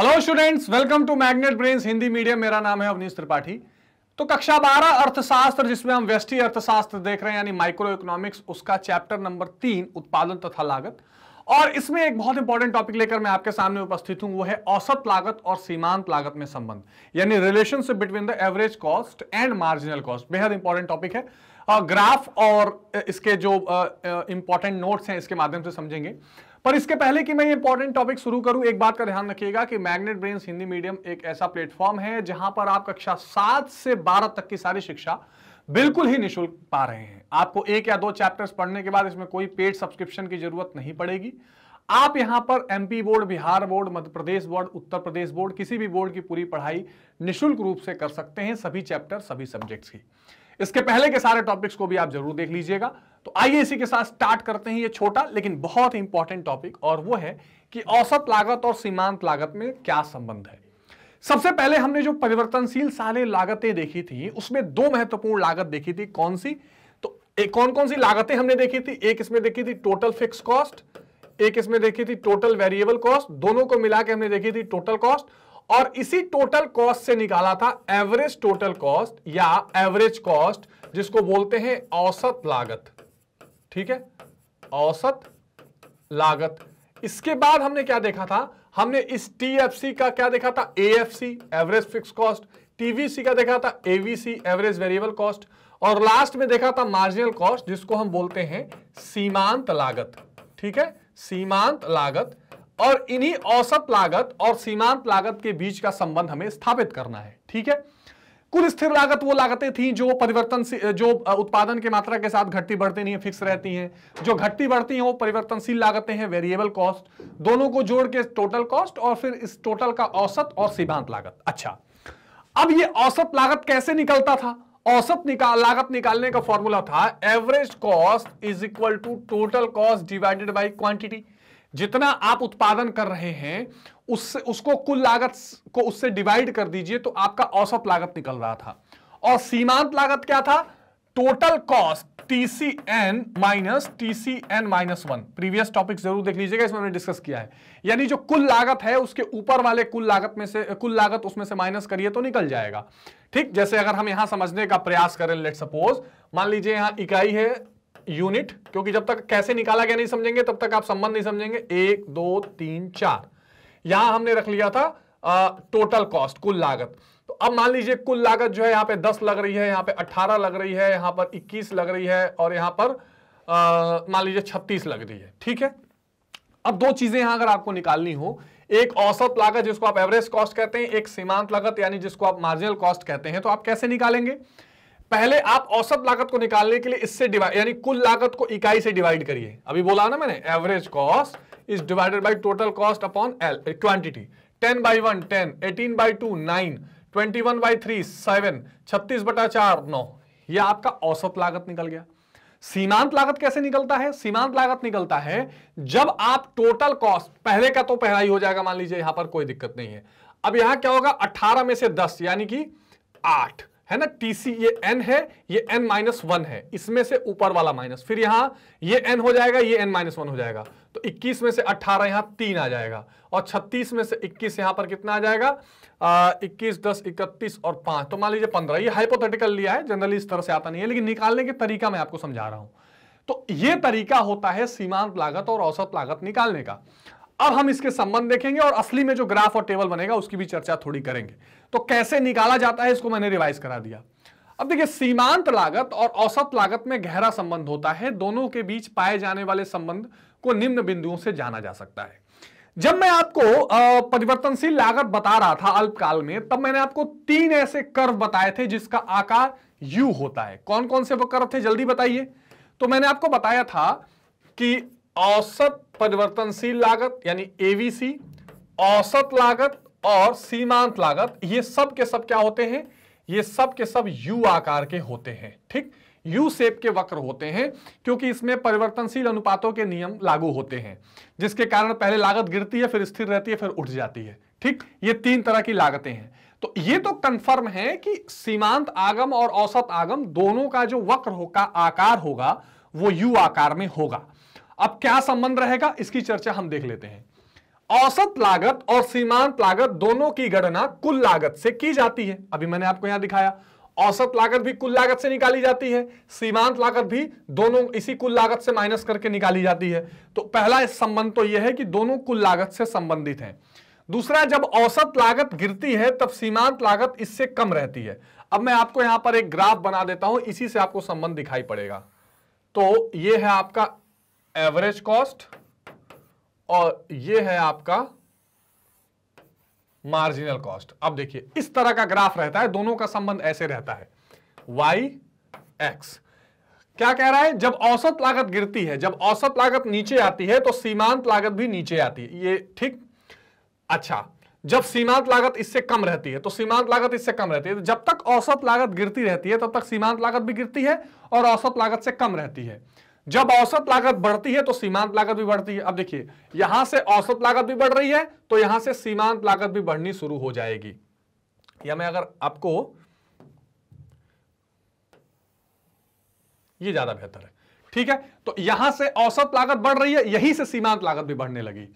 hello students welcome to Magnet Brains Hindi medium मेरा नाम है अवनीश त्रिपाठी तो कक्षा बारह अर्थशास्त्र जिसमें हम वेस्टी अर्थशास्त्र देख रहे हैं यानी माइक्रो इकोनॉमिक्स उसका चैप्टर नंबर तीन उत्पादन तथा लागत और इसमें एक बहुत इंपॉर्टेंट टॉपिक लेकर मैं आपके सामने उपस्थित हूं वो है औसत लागत और सीमांत लागत में संबंध यानी relationship between the average cost and marginal cost बेहद इंपॉर्टेंट टॉपिक है ग्राफ और इसके जो इंपॉर्टेंट नोट्स हैं इसके माध्यम से समझेंगे पर इसके पहले कि मैं ये इंपॉर्टेंट टॉपिक शुरू करूं एक बात का ध्यान रखिएगा कि मैग्नेट ब्रेन्स हिंदी मीडियम एक ऐसा प्लेटफॉर्म है जहां पर आप कक्षा सात से बारह तक की सारी शिक्षा बिल्कुल ही निःशुल्क पा रहे हैं आपको एक या दो चैप्टर्स पढ़ने के बाद इसमें कोई पेड सब्सक्रिप्शन की जरूरत नहीं पड़ेगी आप यहां पर MP board Bihar board Madhya Pradesh board Uttar Pradesh board किसी भी बोर्ड की पूरी पढ़ाई निशुल्क रूप से कर सकते हैं सभी चैप्टर सभी सब्जेक्ट्स की इसके पहले के सारे टॉपिक्स को भी आप जरूर देख लीजिएगा तो आइए इसी के साथ स्टार्ट करते हैं ये छोटा लेकिन बहुत इंपॉर्टेंट टॉपिक और वो है कि औसत लागत और सीमांत लागत में क्या संबंध है सबसे पहले हमने जो परिवर्तनशील साले लागतें देखी थी उसमें दो महत्वपूर्ण लागत देखी थी कौन सी तो एक कौन कौन सी लागतें हमने देखी थी एक इसमें देखी थी टोटल फिक्स कॉस्ट एक इसमें देखी थी टोटल वेरिएबल कॉस्ट दोनों को मिला के हमने देखी थी टोटल कॉस्ट और इसी टोटल कॉस्ट से निकाला था एवरेज टोटल कॉस्ट या एवरेज कॉस्ट जिसको बोलते हैं औसत लागत ठीक है औसत लागत इसके बाद हमने क्या देखा था हमने इस टीएफसी का क्या देखा था AFC average fix cost TVC का देखा था एवीसी एवरेज वेरिएबल कॉस्ट और लास्ट में देखा था मार्जिनल कॉस्ट जिसको हम बोलते हैं सीमांत लागत ठीक है सीमांत लागत और इन्हीं औसत लागत और सीमांत लागत के बीच का संबंध हमें स्थापित करना है ठीक है कुल स्थिर लागत वो लागतें थी जो परिवर्तन जो उत्पादन के मात्रा के साथ घटती बढ़ती नहीं है फिक्स रहती हैं जो घटती बढ़ती हैं वो परिवर्तनशील लागतें हैं वेरिएबल कॉस्ट दोनों को जोड़ के टोटल कॉस्ट और फिर इस टोटल का औसत और सीमांत लागत अच्छा अब ये औसत लागत कैसे निकलता था औसत निकाल लागत निकालने का फॉर्मूला था average cost is equal to total cost divided by quantity जितना आप उत्पादन कर रहे हैं उससे उसको कुल लागत को उससे डिवाइड कर दीजिए तो आपका औसत लागत निकल रहा था और सीमांत लागत क्या था total cost TC n minus TC n minus one previous topic जरूर देख लीजिएगा इसमें हमने डिस्कस किया है यानी जो कुल लागत है उसके ऊपर वाले कुल लागत में से कुल लागत उसमें से माइनस करिए तो निकल जाएगा ठीक जैसे अगर हम यहां समझने का प्रयास करें लेट सपोज मान लीजिए यहां इकाई है यूनिट क्योंकि जब तक कैसे निकाला गया नहीं समझेंगे तब तक आप संबंध नहीं समझेंगे एक दो तीन चार यहां हमने रख लिया था आ, टोटल कॉस्ट कुल लागत तो अब मान लीजिए कुल लागत जो है यहां पे 10 लग रही है यहां पे 18 लग रही है यहां पर 21 लग रही है और यहां पर मान लीजिए 36 लग रही है ठीक है अब दो चीजें यहां अगर आपको निकालनी हो एक औसत लागत जिसको आप एवरेज कॉस्ट कहते हैं एक सीमांत लागत यानी जिसको आप मार्जिनल कॉस्ट कहते हैं तो आप कैसे निकालेंगे पहले आप औसत लागत को निकालने के लिए इससे डिवाइड यानी कुल लागत को इकाई से डिवाइड करिए अभी बोला ना मैंने average cost is divided by total cost upon L quantity ten by one ten eighteen by two nine twenty one by three seven छत्तीस बटा चार नौ यह आपका औसत लागत निकल गया सीमांत लागत कैसे निकलता है सीमांत लागत निकलता है जब आप टोटल कॉस्ट पहले का तो पहला ही हो जाएगा मान लीजिए यहां पर कोई दिक्कत नहीं है अब यहां क्या होगा 18 में से 10 यानी कि 8 है ना TC ये एन है ये एन माइनस वन है इसमें से ऊपर वाला माइनस फिर यहां ये एन हो जाएगा ये एन माइनस वन हो जाएगा तो 21 में से 18 यहां तीन आ जाएगा और 36 में से 21 यहां पर कितना आ जाएगा आ, 21 10 इकतीस और 5 तो मान लीजिए 15 ये हाइपोथेटिकल लिया है जनरली इस तरह से आता नहीं है लेकिन निकालने के तरीका मैं आपको समझा रहा हूं तो ये तरीका होता है सीमांत लागत और औसत लागत निकालने का अब हम इसके संबंध देखेंगे और असली में जो ग्राफ और टेबल बनेगा उसकी भी चर्चा थोड़ी करेंगे तो कैसे निकाला जाता है इसको मैंने रिवाइज करा दिया अब देखिए सीमांत लागत और औसत लागत में गहरा संबंध होता है दोनों के बीच पाए जाने वाले संबंध को निम्न बिंदुओं से जाना जा सकता है जब मैं आपको परिवर्तनशील लागत बता रहा था अल्पकाल में तब मैंने आपको तीन ऐसे कर्व बताए थे जिसका आकार यू होता है कौन कौन से वो कर्व थे जल्दी बताइए तो मैंने आपको बताया था कि औसत परिवर्तनशील लागत यानी एवीसी औसत लागत और सीमांत लागत ये सब के सब क्या होते हैं ये सब के सब यू आकार के होते हैं ठीक यू सेप के वक्र होते हैं क्योंकि इसमें परिवर्तनशील अनुपातों के नियम लागू होते हैं जिसके कारण पहले लागत गिरती है फिर स्थिर रहती है फिर उठ जाती है ठीक ये तीन तरह की लागतें हैं तो ये तो कंफर्म है कि सीमांत आगम और औसत आगम दोनों का जो वक्र होगा आकार होगा वो यू आकार में होगा अब क्या संबंध रहेगा इसकी चर्चा हम देख लेते हैं औसत लागत और सीमांत लागत दोनों की गणना कुल लागत से की जाती है अभी मैंने आपको यहां दिखाया औसत लागत भी कुल लागत से निकाली जाती है सीमांत लागत भी दोनों इसी कुल लागत से माइनस करके निकाली जाती है तो पहला संबंध तो यह है कि दोनों कुल लागत से संबंधित है दूसरा जब औसत लागत गिरती है तब सीमांत लागत इससे कम रहती है अब मैं आपको यहां पर एक ग्राफ बना देता हूं इसी से आपको संबंध दिखाई पड़ेगा तो ये है आपका एवरेज कॉस्ट और ये है आपका मार्जिनल कॉस्ट अब देखिए इस तरह का ग्राफ रहता है दोनों का संबंध ऐसे रहता है वाई एक्स क्या कह रहा है जब औसत लागत गिरती है जब औसत लागत नीचे आती है तो सीमांत लागत भी नीचे आती है ये ठीक अच्छा जब सीमांत लागत इससे कम रहती है तो सीमांत लागत इससे कम रहती है तो जब तक औसत लागत गिरती रहती है तब तक सीमांत लागत भी गिरती है और औसत लागत से कम रहती है जब औसत लागत बढ़ती है तो सीमांत लागत भी बढ़ती है अब देखिए यहां से औसत लागत भी बढ़ रही है तो यहां से सीमांत लागत भी बढ़नी शुरू हो जाएगी या मैं अगर आपको ये ज्यादा बेहतर है ठीक है तो यहां से औसत लागत बढ़ रही है यही से सीमांत लागत भी बढ़ने लगी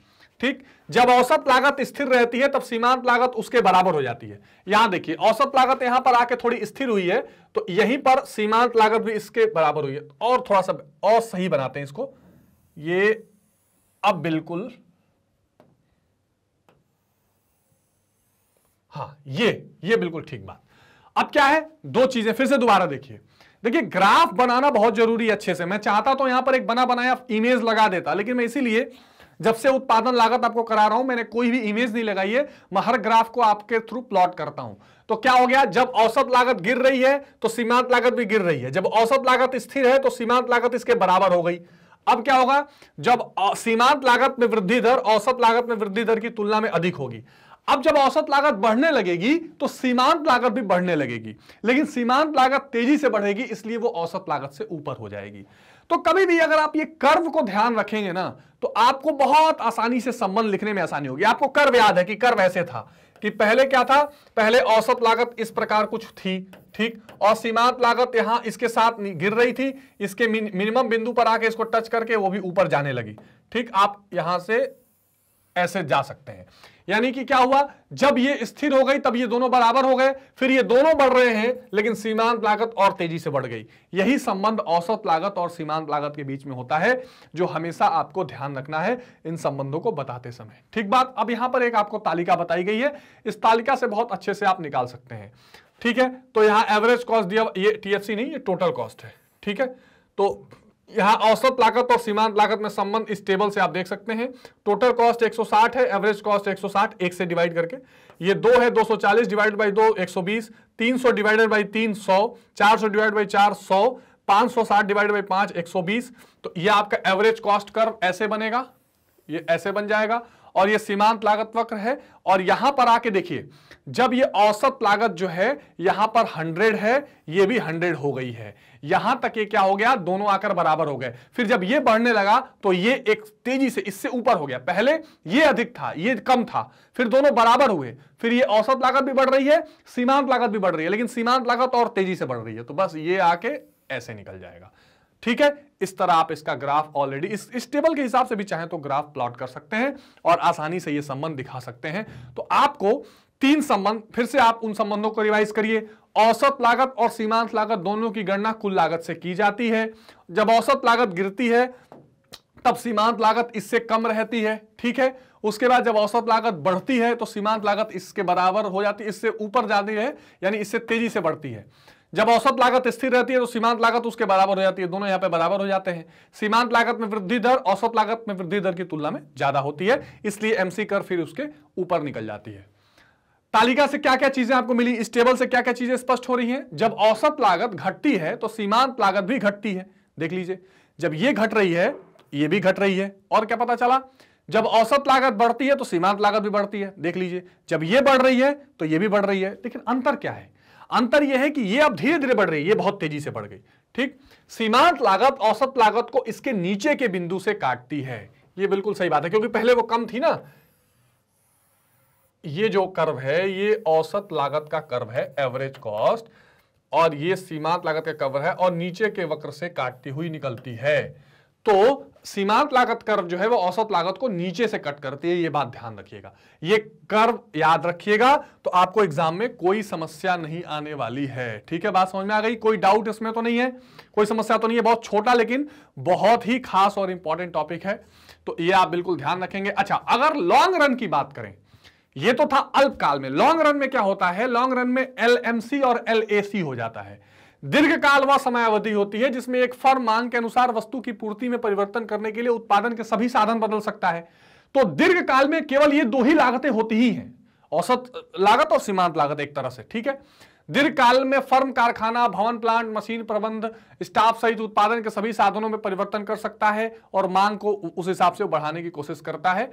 ठीक जब औसत लागत स्थिर रहती है तब सीमांत लागत उसके बराबर हो जाती है यहां देखिए औसत लागत यहां पर आके थोड़ी स्थिर हुई है तो यहीं पर सीमांत लागत भी इसके बराबर हुई है और थोड़ा सा और सही बनाते हैं इसको ये अब बिल्कुल हाँ ये ये बिल्कुल ठीक बात अब क्या है दो चीजें फिर से दोबारा देखिए देखिए ग्राफ बनाना बहुत जरूरी है अच्छे से मैं चाहता तो यहां पर एक बना बनाया इमेज लगा देता लेकिन मैं इसीलिए जब से उत्पादन लागत आपको करा रहा हूं मैंने कोई भी इमेज नहीं लगाई है मैं हर ग्राफ को आपके थ्रू प्लॉट करता हूं तो क्या हो गया जब औसत लागत गिर रही है तो सीमांत लागत भी गिर रही है जब औसत लागत स्थिर है तो सीमांत लागत इसके बराबर हो गई अब क्या होगा जब सीमांत लागत में वृद्धि दर औसत लागत में वृद्धि दर की तुलना में अधिक होगी अब जब औसत लागत बढ़ने लगेगी तो सीमांत लागत भी बढ़ने लगेगी लेकिन सीमांत लागत तेजी से बढ़ेगी इसलिए वो औसत लागत से ऊपर हो जाएगी तो कभी भी अगर आप ये कर्व को ध्यान रखेंगे ना तो आपको बहुत आसानी से संबंध लिखने में आसानी होगी आपको कर्व याद है कि कर्व ऐसे था कि पहले क्या था पहले औसत लागत इस प्रकार कुछ थी ठीक और सीमांत लागत यहां इसके साथ गिर रही थी इसके मिनिमम बिंदु पर आके इसको टच करके वो भी ऊपर जाने लगी ठीक आप यहां से ऐसे जा सकते हैं यानी कि क्या हुआ जब ये स्थिर हो गई तब ये दोनों बराबर हो गए फिर ये दोनों बढ़ रहे हैं लेकिन सीमांत लागत और तेजी से बढ़ गई यही संबंध औसत लागत और सीमांत लागत के बीच में होता है जो हमेशा आपको ध्यान रखना है इन संबंधों को बताते समय ठीक बात अब यहां पर एक आपको तालिका बताई गई है इस तालिका से बहुत अच्छे से आप निकाल सकते हैं ठीक है तो यहां एवरेज कॉस्ट दिया ये टीएफसी नहीं ये टोटल कॉस्ट है ठीक है तो यहाँ औसत लागत और सीमांत लागत में संबंध इस टेबल से आप देख सकते हैं टोटल कॉस्ट 160 है एवरेज कॉस्ट 160 एक से डिवाइड करके ये दो है 240 डिवाइडेड बाई दो 120 300 डिवाइडेड बाई 300 सौ डिवाइड बाई चार सौ साठ डिवाइड बाई पांच एक तो ये आपका एवरेज कॉस्ट कर्व ऐसे बनेगा ये ऐसे बन जाएगा और ये सीमांत लागत वक्र है और यहां पर आके देखिए जब ये औसत लागत जो है यहां पर 100 है ये भी 100 हो गई है यहां तक ये क्या हो गया दोनों आकर बराबर हो गए फिर जब ये बढ़ने लगा तो ये एक तेजी से इससे ऊपर हो गया पहले ये अधिक था ये कम था फिर दोनों बराबर हुए फिर ये औसत लागत भी बढ़ रही है सीमांत लागत भी बढ़ रही है लेकिन सीमांत लागत और तेजी से बढ़ रही है तो बस ये आके ऐसे निकल जाएगा ठीक है इस तरह आप इसका ग्राफ ऑलरेडी इस, इस टेबल के हिसाब से भी चाहें तो ग्राफ प्लॉट कर सकते हैं और आसानी से यह संबंध दिखा सकते हैं तो आपको तीन संबंध फिर से आप उन संबंधों को रिवाइज करिए औसत लागत और सीमांत लागत दोनों की गणना कुल लागत से की जाती है जब औसत लागत गिरती है तब सीमांत लागत इससे कम रहती है ठीक है उसके बाद जब औसत लागत बढ़ती है तो सीमांत लागत इसके बराबर हो जाती है इससे ऊपर जाती है यानी इससे तेजी से बढ़ती है जब औसत लागत स्थिर रहती है तो सीमांत लागत उसके बराबर हो जाती है दोनों यहाँ पे बराबर हो जाते हैं सीमांत लागत में वृद्धि दर औसत लागत में वृद्धि दर की तुलना में ज्यादा होती है इसलिए एमसी कर फिर उसके ऊपर निकल जाती है तालिका से क्या क्या चीजें आपको मिली इस टेबल से क्या क्या चीजें स्पष्ट हो रही है जब औसत लागत घटती है तो सीमांत लागत भी घटती है देख लीजिए जब ये घट रही है ये भी घट रही है और क्या पता चला जब औसत लागत बढ़ती है तो सीमांत लागत भी बढ़ती है देख लीजिए जब ये बढ़ रही है तो ये भी बढ़ रही है लेकिन अंतर क्या है अंतर यह है कि यह अब धीरे धीरे बढ़ रही है बहुत तेजी से बढ़ गई ठीक सीमांत लागत औसत लागत को इसके नीचे के बिंदु से काटती है यह बिल्कुल सही बात है क्योंकि पहले वो कम थी ना ये जो कर्व है ये औसत लागत का कर्व है एवरेज कॉस्ट और ये सीमांत लागत का कर्व है और नीचे के वक्र से काटती हुई निकलती है तो सीमांत लागत कर्व जो है वो औसत लागत को नीचे से कट करती है ये बात ध्यान रखिएगा ये कर्व याद रखिएगा तो आपको एग्जाम में कोई समस्या नहीं आने वाली है ठीक है बात समझ में आ गई कोई डाउट इसमें तो नहीं है कोई समस्या तो नहीं है बहुत छोटा लेकिन बहुत ही खास और इंपॉर्टेंट टॉपिक है तो ये आप बिल्कुल ध्यान रखेंगे अच्छा अगर लॉन्ग रन की बात करें यह तो था अल्पकाल में लॉन्ग रन में क्या होता है लॉन्ग रन में एल और एल हो जाता है दीर्घकाल वह समयावधि होती है जिसमें एक फर्म मांग के अनुसार वस्तु की पूर्ति में परिवर्तन करने के लिए उत्पादन के सभी साधन बदल सकता है तो दीर्घ काल में केवल ये दो ही लागतें होती ही हैं औसत लागत और सीमांत लागत एक तरह से ठीक है दीर्घकाल में फर्म कारखाना भवन प्लांट मशीन प्रबंध स्टाफ सहित उत्पादन के सभी साधनों में परिवर्तन कर सकता है और मांग को उस हिसाब से बढ़ाने की कोशिश करता है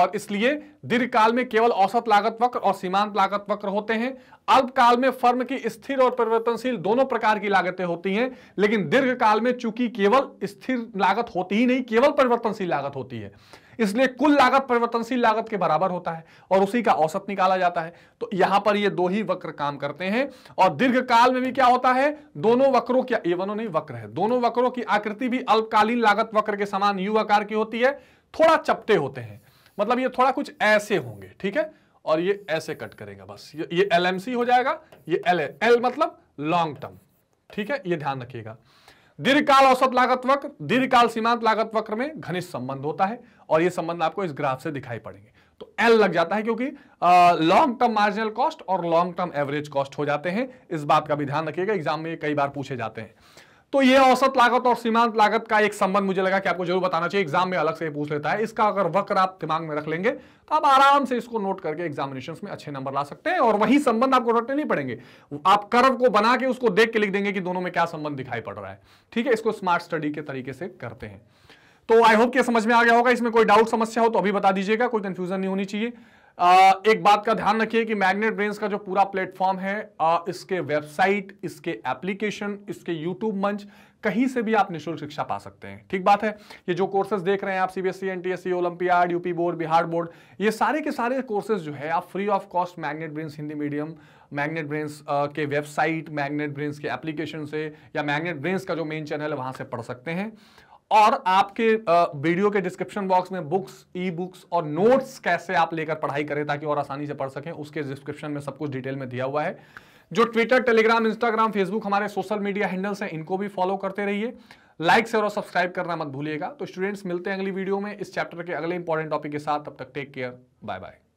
और इसलिए दीर्घकाल में केवल औसत लागत वक्र और सीमांत लागत वक्र होते हैं अल्पकाल में फर्म की स्थिर और परिवर्तनशील दोनों प्रकार की लागतें होती हैं लेकिन दीर्घकाल में चूंकि केवल स्थिर लागत होती ही नहीं केवल परिवर्तनशील लागत होती है इसलिए कुल लागत परिवर्तनशील लागत के बराबर होता है और उसी का औसत निकाला जाता है तो यहां पर ये दो ही वक्र काम करते हैं और दीर्घ काल में भी क्या होता है दोनों वक्रों के एवनों नहीं वक्र है दोनों वक्रों की आकृति भी अल्पकालीन लागत वक्र के समान यू आकार की होती है थोड़ा चपटे होते हैं मतलब ये थोड़ा कुछ ऐसे होंगे ठीक है और ये ऐसे कट करेगा बस ये, ये एल हो जाएगा ये एल एल मतलब लॉन्ग टर्म ठीक है ये ध्यान रखिएगा दीर्घकाल औसत लागत वक्र दीर्घकाल सीमांत लागत वक्र में घनिष्ठ संबंध होता है और ये संबंध आपको इस ग्राफ से दिखाई पड़ेंगे तो एल लग जाता है क्योंकि लॉन्ग टर्म मार्जिनल कॉस्ट और लॉन्ग टर्म एवरेज कॉस्ट हो जाते हैं इस बात का भी ध्यान रखिएगा एग्जाम में कई बार पूछे जाते हैं तो ये औसत लागत और सीमांत लागत का एक संबंध मुझे लगा कि आपको जरूर बताना चाहिए एग्जाम में अलग से पूछ लेता है इसका अगर वक्र आप दिमाग में रख लेंगे तो आप आराम से इसको नोट करके एग्जामिनेशन में अच्छे नंबर ला सकते हैं और वही संबंध आपको रटने नहीं पड़ेंगे आप कर्व को बना के उसको देख के लिख देंगे कि दोनों में क्या संबंध दिखाई पड़ रहा है ठीक है इसको स्मार्ट स्टडी के तरीके से करते हैं तो आई होप कि समझ में आ गया होगा इसमें कोई डाउट समस्या हो तो अभी बता दीजिएगा कोई कंफ्यूजन नहीं होनी चाहिए एक बात का ध्यान रखिए कि मैग्नेट ब्रेन्स का जो पूरा प्लेटफॉर्म है इसके वेबसाइट इसके एप्लीकेशन इसके यूट्यूब मंच कहीं से भी आप निशुल्क शिक्षा पा सकते हैं ठीक बात है ये जो कोर्सेज देख रहे हैं आप CBSE NTSC olympiad UP board Bihar board ये सारे के सारे कोर्सेज जो है आप free of cost Magnet Brains Hindi medium Magnet Brains के वेबसाइट मैग्नेट ब्रेन्स के एप्लीकेशन से या मैग्नेट ब्रेन्स का जो मेन चैनल है वहां से पढ़ सकते हैं और आपके वीडियो के डिस्क्रिप्शन बॉक्स में बुक्स ई बुक्स और नोट्स कैसे आप लेकर पढ़ाई करें ताकि और आसानी से पढ़ सकें उसके डिस्क्रिप्शन में सब कुछ डिटेल में दिया हुआ है जो ट्विटर टेलीग्राम इंस्टाग्राम फेसबुक हमारे सोशल मीडिया हैंडल्स हैं इनको भी फॉलो करते रहिए लाइक शेयर और सब्सक्राइब करना मत भूलिएगा तो स्टूडेंट्स मिलते हैं अगली वीडियो में इस चैप्टर के अगले इंपॉर्टेंट टॉपिक के साथ तब तक टेक केयर बाय बाय